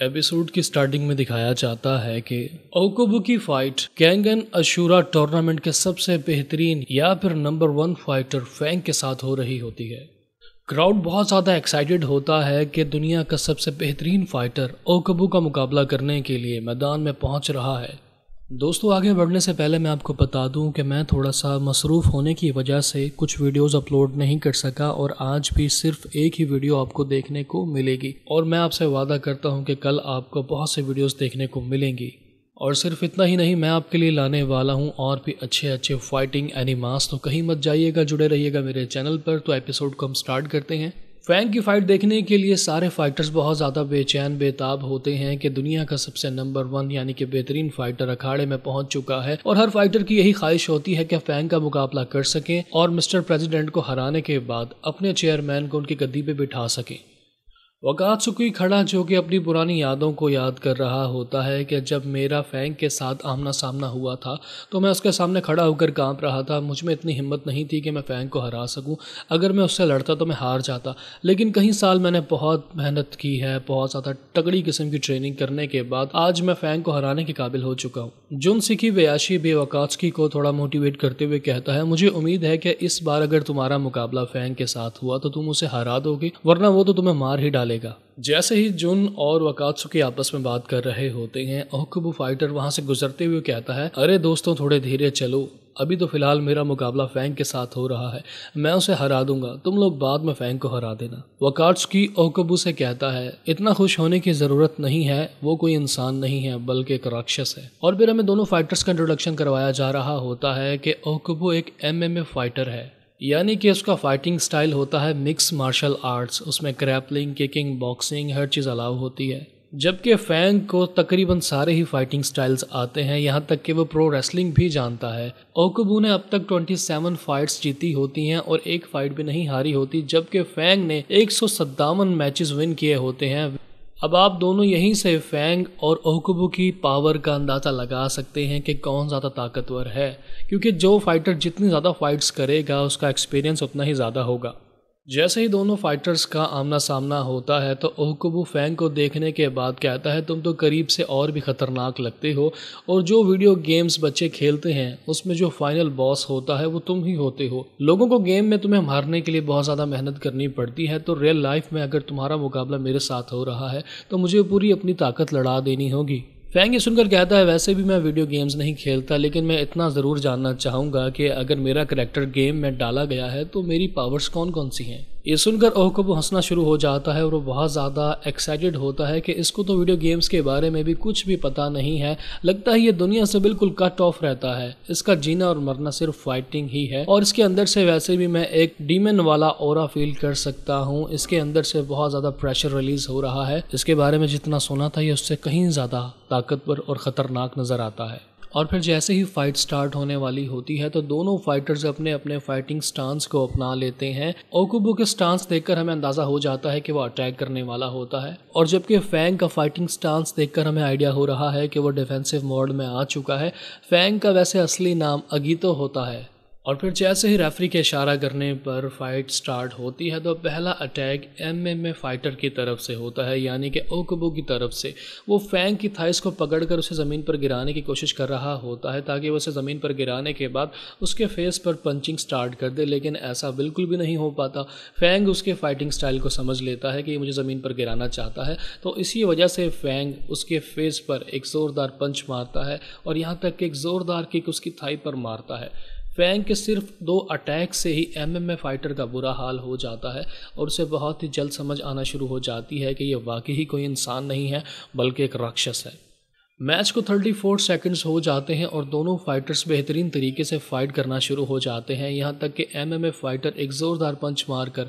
episode की starting में दिखाया जाता है कि ओकोबू की फाइट कैंगन अशूरा टूर्नामेंट के सबसे बेहतरीन या फिर नंबर वन फाइटर फैंग के साथ हो रही होती है क्राउड बहुत ज़्यादा एक्साइटेड होता है कि दुनिया का सबसे बेहतरीन फाइटर ओकबू का मुकाबला करने के लिए मैदान में पहुंच रहा है दोस्तों आगे बढ़ने से पहले मैं आपको बता दूं कि मैं थोड़ा सा मसरूफ़ होने की वजह से कुछ वीडियोस अपलोड नहीं कर सका और आज भी सिर्फ एक ही वीडियो आपको देखने को मिलेगी और मैं आपसे वादा करता हूं कि कल आपको बहुत से वीडियोस देखने को मिलेंगी और सिर्फ इतना ही नहीं मैं आपके लिए लाने वाला हूँ और भी अच्छे अच्छे फाइटिंग एनिमास तो कहीं मत जाइएगा जुड़े रहिएगा मेरे चैनल पर तो एपिसोड को हम स्टार्ट करते हैं फ्रैंक की फाइट देखने के लिए सारे फाइटर्स बहुत ज़्यादा बेचैन बेताब होते हैं कि दुनिया का सबसे नंबर वन यानी कि बेहतरीन फाइटर अखाड़े में पहुंच चुका है और हर फाइटर की यही ख्वाहिश होती है कि फैंक का मुकाबला कर सकें और मिस्टर प्रेसिडेंट को हराने के बाद अपने चेयरमैन को उनकी गद्दी पर बिठा सकें वकातसुकी खड़ा जो कि अपनी पुरानी यादों को याद कर रहा होता है कि जब मेरा फैंक के साथ आमना सामना हुआ था तो मैं उसके सामने खड़ा होकर कांप रहा था मुझ में इतनी हिम्मत नहीं थी कि मैं फैंक को हरा सकूं अगर मैं उससे लड़ता तो मैं हार जाता लेकिन कहीं साल मैंने बहुत मेहनत की है बहुत ज़्यादा तगड़ी किस्म की ट्रेनिंग करने के बाद आज मैं फैंक को हराने के काबिल हो चुका हूँ जुन सिखी बयाशी बेवकातसकी को थोड़ा मोटिवेट करते हुए कहता है मुझे उम्मीद है कि इस बार अगर तुम्हारा मुकाबला फैंक के साथ हुआ तो तुम उसे हरा दोगे वरना वो तो तुम्हें मार ही डाले डालेगा जैसे ही जुन और वकात्सु की आपस में बात कर रहे होते हैं ओहकबू फाइटर वहां से गुजरते हुए कहता है अरे दोस्तों थोड़े धीरे चलो अभी तो फिलहाल मेरा मुकाबला फैंक के साथ हो रहा है मैं उसे हरा दूंगा तुम लोग बाद में फैंक को हरा देना वकाट्स की ओहकबू से कहता है इतना खुश होने की ज़रूरत नहीं है वो कोई इंसान नहीं है बल्कि एक राक्षस है और फिर हमें दोनों फाइटर्स का इंट्रोडक्शन करवाया जा रहा होता है कि ओहकबू एक एम फाइटर है यानी कि उसका फाइटिंग स्टाइल होता है मिक्स मार्शल आर्ट्स उसमें क्रैपलिंग किकिंग बॉक्सिंग हर चीज़ अलाउ होती है जबकि फैंग को तकरीबन सारे ही फाइटिंग स्टाइल्स आते हैं यहाँ तक कि वो प्रो रेसलिंग भी जानता है ओकबू ने अब तक 27 फाइट्स जीती होती हैं और एक फाइट भी नहीं हारी होती जबकि फैंग ने एक सौ मैचेस विन किए होते हैं अब आप दोनों यहीं से फैंग और ओहकुबू की पावर का अंदाज़ा लगा सकते हैं कि कौन ज़्यादा ताकतवर है क्योंकि जो फाइटर जितनी ज़्यादा फाइट्स करेगा उसका एक्सपीरियंस उतना ही ज़्यादा होगा जैसे ही दोनों फाइटर्स का आमना सामना होता है तो ओहकुबू फैंग को देखने के बाद कहता है तुम तो करीब से और भी ख़तरनाक लगते हो और जो वीडियो गेम्स बच्चे खेलते हैं उसमें जो फाइनल बॉस होता है वो तुम ही होते हो लोगों को गेम में तुम्हें मारने के लिए बहुत ज़्यादा मेहनत करनी पड़ती है तो रियल लाइफ में अगर तुम्हारा मुकाबला मेरे साथ हो रहा है तो मुझे पूरी अपनी ताकत लड़ा देनी होगी फैंग ये सुनकर कहता है वैसे भी मैं वीडियो गेम्स नहीं खेलता लेकिन मैं इतना ज़रूर जानना चाहूँगा कि अगर मेरा करेक्टर गेम में डाला गया है तो मेरी पावर्स कौन कौन सी हैं ये सुनकर ओह को हंसना शुरू हो जाता है और वो बहुत ज़्यादा एक्साइटेड होता है कि इसको तो वीडियो गेम्स के बारे में भी कुछ भी पता नहीं है लगता है ये दुनिया से बिल्कुल कट ऑफ रहता है इसका जीना और मरना सिर्फ फाइटिंग ही है और इसके अंदर से वैसे भी मैं एक डीमन वाला और फील कर सकता हूँ इसके अंदर से बहुत ज़्यादा प्रेशर रिलीज हो रहा है इसके बारे में जितना सुना था ये उससे कहीं ज़्यादा ताकतवर और ख़तरनाक नज़र आता है और फिर जैसे ही फाइट स्टार्ट होने वाली होती है तो दोनों फाइटर्स अपने अपने फाइटिंग स्टांस को अपना लेते हैं ओकुबो के स्टांस देखकर हमें अंदाजा हो जाता है कि वो अटैक करने वाला होता है और जबकि फैंग का फाइटिंग स्टांस देखकर हमें आइडिया हो रहा है कि वो डिफेंसिव मोड में आ चुका है फैंग का वैसे असली नाम अगीतो होता है और फिर जैसे ही रेफरी के इशारा करने पर फाइट स्टार्ट होती है तो पहला अटैक एमएमए फाइटर की तरफ से होता है यानी कि ओकबो की तरफ से वो फैंग की थाइस को पकड़कर उसे ज़मीन पर गिराने की कोशिश कर रहा होता है ताकि वह उसे ज़मीन पर गिराने के बाद उसके फेस पर पंचिंग स्टार्ट कर दे लेकिन ऐसा बिल्कुल भी नहीं हो पाता फैंग उसके फाइटिंग स्टाइल को समझ लेता है कि मुझे ज़मीन पर गिराना चाहता है तो इसी वजह से फैंग उसके फेस पर एक ज़ोरदार पंच मारता है और यहाँ तक कि एक ज़ोरदार किक उसकी थाई पर मारता है फैंग के सिर्फ दो अटैक से ही एमएमए फाइटर का बुरा हाल हो जाता है और उसे बहुत ही जल्द समझ आना शुरू हो जाती है कि यह वाकई ही कोई इंसान नहीं है बल्कि एक राक्षस है मैच को 34 सेकेंड्स हो जाते हैं और दोनों फाइटर्स बेहतरीन तरीके से फाइट करना शुरू हो जाते हैं यहाँ तक कि एमएमए फाइटर एक ज़ोरदार पंच मारकर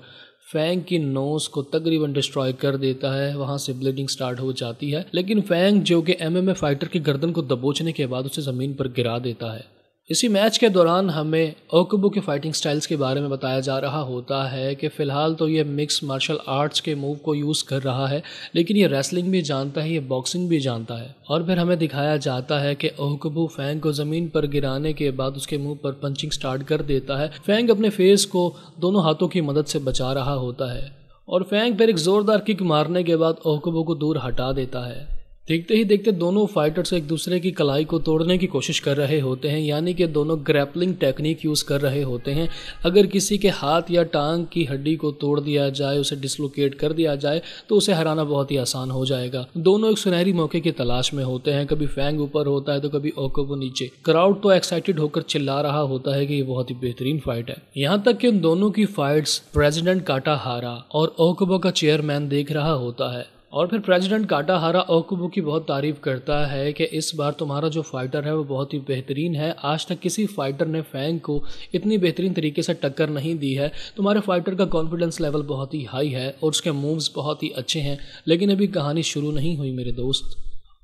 फैंग की नोज को तकरीबन डिस्ट्रॉय कर देता है वहाँ से ब्लीडिंग स्टार्ट हो जाती है लेकिन फैंग जो कि एमएमए फाइटर की गर्दन को दबोचने के बाद उसे ज़मीन पर गिरा देता है इसी मैच के दौरान हमें ओकबू के फाइटिंग स्टाइल्स के बारे में बताया जा रहा होता है कि फ़िलहाल तो ये मिक्स मार्शल आर्ट्स के मूव को यूज़ कर रहा है लेकिन ये रेसलिंग भी जानता है ये बॉक्सिंग भी जानता है और फिर हमें दिखाया जाता है कि ओकबू फैंग को ज़मीन पर गिराने के बाद उसके मुँह पर पंचिंग स्टार्ट कर देता है फैंग अपने फेस को दोनों हाथों की मदद से बचा रहा होता है और फैंग फिर एक ज़ोरदार किक मारने के बाद ओकबू को दूर हटा देता है देखते ही देखते दोनों फाइटर्स एक दूसरे की कलाई को तोड़ने की कोशिश कर रहे होते हैं यानी कि दोनों ग्रैपलिंग टेक्निक यूज़ कर रहे होते हैं अगर किसी के हाथ या टांग की हड्डी को तोड़ दिया जाए उसे डिसलोकेट कर दिया जाए तो उसे हराना बहुत ही आसान हो जाएगा दोनों एक सुनहरी मौके की तलाश में होते हैं कभी फैंग ऊपर होता है तो कभी ओकोबो नीचे क्राउड तो एक्साइटेड होकर चिल्ला रहा होता है कि ये बहुत ही बेहतरीन फाइट है यहाँ तक कि उन दोनों की फाइट्स प्रेजिडेंट काटा हारा और ओकोबो का चेयरमैन देख रहा होता है और फिर प्रेसिडेंट काटाहारा ओकुबो की बहुत तारीफ करता है कि इस बार तुम्हारा जो फाइटर है वो बहुत ही बेहतरीन है आज तक किसी फाइटर ने फैंग को इतनी बेहतरीन तरीके से टक्कर नहीं दी है तुम्हारे फाइटर का कॉन्फिडेंस लेवल बहुत ही हाई है और उसके मूव्स बहुत ही अच्छे हैं लेकिन अभी कहानी शुरू नहीं हुई मेरे दोस्त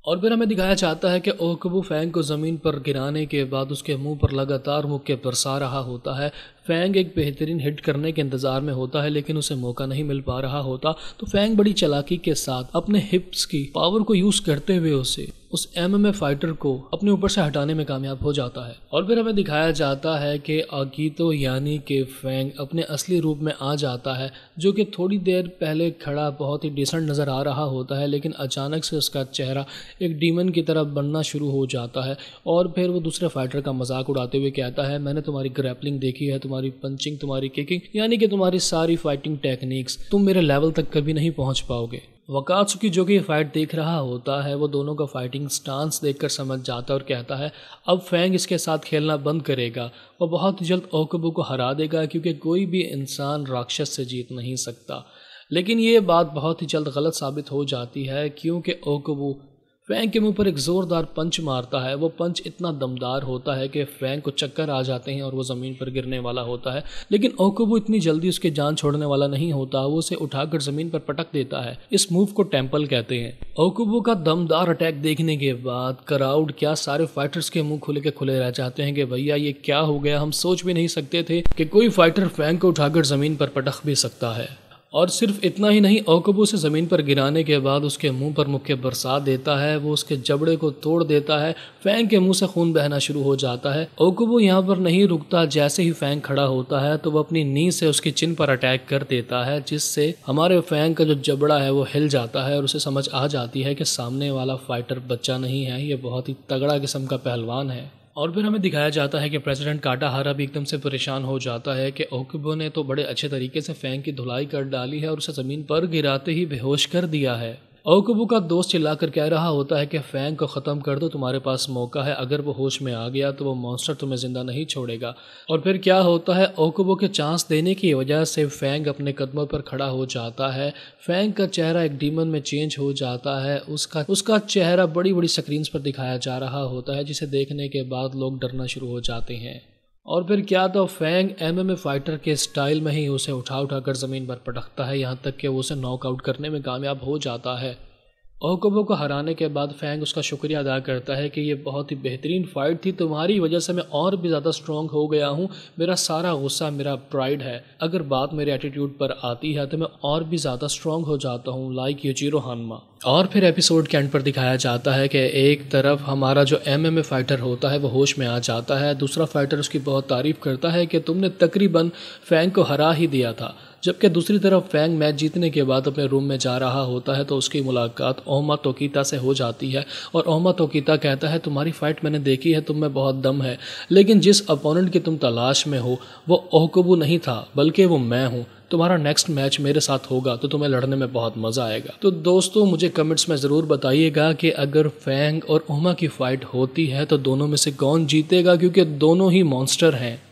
और फिर हमें दिखाया जाता है कि ओकबू फैंग को ज़मीन पर गिराने के बाद उसके मुंह पर लगातार मुक्के बरसा रहा होता है फैंग एक बेहतरीन हिट करने के इंतज़ार में होता है लेकिन उसे मौका नहीं मिल पा रहा होता तो फैंग बड़ी चलाकी के साथ अपने हिप्स की पावर को यूज़ करते हुए उसे उस एमएमए फाइटर को अपने ऊपर से हटाने में कामयाब हो जाता है और फिर हमें दिखाया जाता है कि अकीतो यानी के फैंग अपने असली रूप में आ जाता है जो कि थोड़ी देर पहले खड़ा बहुत ही डिसेंट नज़र आ रहा होता है लेकिन अचानक से उसका चेहरा एक डीमन की तरह बनना शुरू हो जाता है और फिर वो दूसरे फाइटर का मजाक उड़ाते हुए कहता है मैंने तुम्हारी ग्रैपलिंग देखी है तो तुम्हारी पंचिंग तुम्हारी किकिंग यानी कि तुम्हारी सारी फाइटिंग टेक्निक्स तुम मेरे लेवल तक कभी नहीं पहुंच पाओगे चुकी जो कि फाइट देख रहा होता है वो दोनों का फाइटिंग स्टांस देखकर समझ जाता है और कहता है अब फैंग इसके साथ खेलना बंद करेगा वो बहुत जल्द ओकबू को हरा देगा क्योंकि कोई भी इंसान राक्षस से जीत नहीं सकता लेकिन ये बात बहुत ही जल्द गलत साबित हो जाती है क्योंकि ओकबू फ्रैंक के मुंह पर एक जोरदार पंच मारता है वो पंच इतना दमदार होता है कि फ्रैंक को चक्कर आ जाते हैं और वो ज़मीन पर गिरने वाला होता है लेकिन ओकोबो इतनी जल्दी उसके जान छोड़ने वाला नहीं होता वो उसे उठाकर ज़मीन पर पटक देता है इस मूव को टेम्पल कहते हैं ओकोबो का दमदार अटैक देखने के बाद कराउड क्या सारे फाइटर्स के मुंह खुले के खुले रह जाते हैं कि भैया ये क्या हो गया हम सोच भी नहीं सकते थे कि कोई फाइटर फ्रैंक को उठाकर ज़मीन पर पटक भी सकता है और सिर्फ इतना ही नहीं औकबू से ज़मीन पर गिराने के बाद उसके मुंह पर मुख्य बरसात देता है वो उसके जबड़े को तोड़ देता है फैंग के मुंह से खून बहना शुरू हो जाता है औकबू यहाँ पर नहीं रुकता जैसे ही फैंग खड़ा होता है तो वो अपनी नी से उसके चिन पर अटैक कर देता है जिससे हमारे फैंग का जो जबड़ा है वो हिल जाता है और उसे समझ आ जाती है कि सामने वाला फाइटर बच्चा नहीं है ये बहुत ही तगड़ा किस्म का पहलवान है और फिर हमें दिखाया जाता है कि प्रेसिडेंट काटाहारा भी एकदम से परेशान हो जाता है कि ओकबो ने तो बड़े अच्छे तरीके से फैंग की धुलाई कर डाली है और उसे ज़मीन पर गिराते ही बेहोश कर दिया है ओकबू का दोस्त चिल्लाकर कह रहा होता है कि फैंग को ख़त्म कर दो तुम्हारे पास मौका है अगर वो होश में आ गया तो वो मॉन्स्टर तुम्हें ज़िंदा नहीं छोड़ेगा और फिर क्या होता है ओकबू के चांस देने की वजह से फैंग अपने कदमों पर खड़ा हो जाता है फैंग का चेहरा एक डीमन में चेंज हो जाता है उसका उसका चेहरा बड़ी बड़ी स्क्रीन पर दिखाया जा रहा होता है जिसे देखने के बाद लोग डरना शुरू हो जाते हैं और फिर क्या तो फेंग एमएमए फाइटर के स्टाइल में ही उसे उठा उठा कर ज़मीन पर पटकता है यहाँ तक कि वो उसे नॉकआउट करने में कामयाब हो जाता है ओकोबो को हराने के बाद फैंग उसका शुक्रिया अदा करता है कि ये बहुत ही बेहतरीन फ़ाइट थी तुम्हारी वजह से मैं और भी ज़्यादा स्ट्रॉन्ग हो गया हूँ मेरा सारा गुस्सा मेरा प्राइड है अगर बात मेरे एटीट्यूड पर आती है तो मैं और भी ज़्यादा स्ट्रॉन्ग हो जाता हूँ लाइक यू जीरो हानमा और फिर एपिसोड के एंड पर दिखाया जाता है कि एक तरफ हमारा जो एम एम ए फाइटर होता है वो होश में आ जाता है दूसरा फाइटर उसकी बहुत तारीफ़ करता है कि तुमने तकरीबन फैंग को हरा ही दिया था जबकि दूसरी तरफ फैंग मैच जीतने के बाद अपने रूम में जा रहा होता है तो उसकी मुलाकात ओहमा तोकीता से हो जाती है और ओहमा तोकीता कहता है तुम्हारी फ़ाइट मैंने देखी है तुम में बहुत दम है लेकिन जिस अपोनेंट की तुम तलाश में हो वो ओहकबू नहीं था बल्कि वो मैं हूँ तुम्हारा नेक्स्ट मैच मेरे साथ होगा तो तुम्हें लड़ने में बहुत मज़ा आएगा तो दोस्तों मुझे कमेंट्स में ज़रूर बताइएगा कि अगर फैंग और उमा की फ़ाइट होती है तो दोनों में से कौन जीतेगा क्योंकि दोनों ही मॉन्स्टर हैं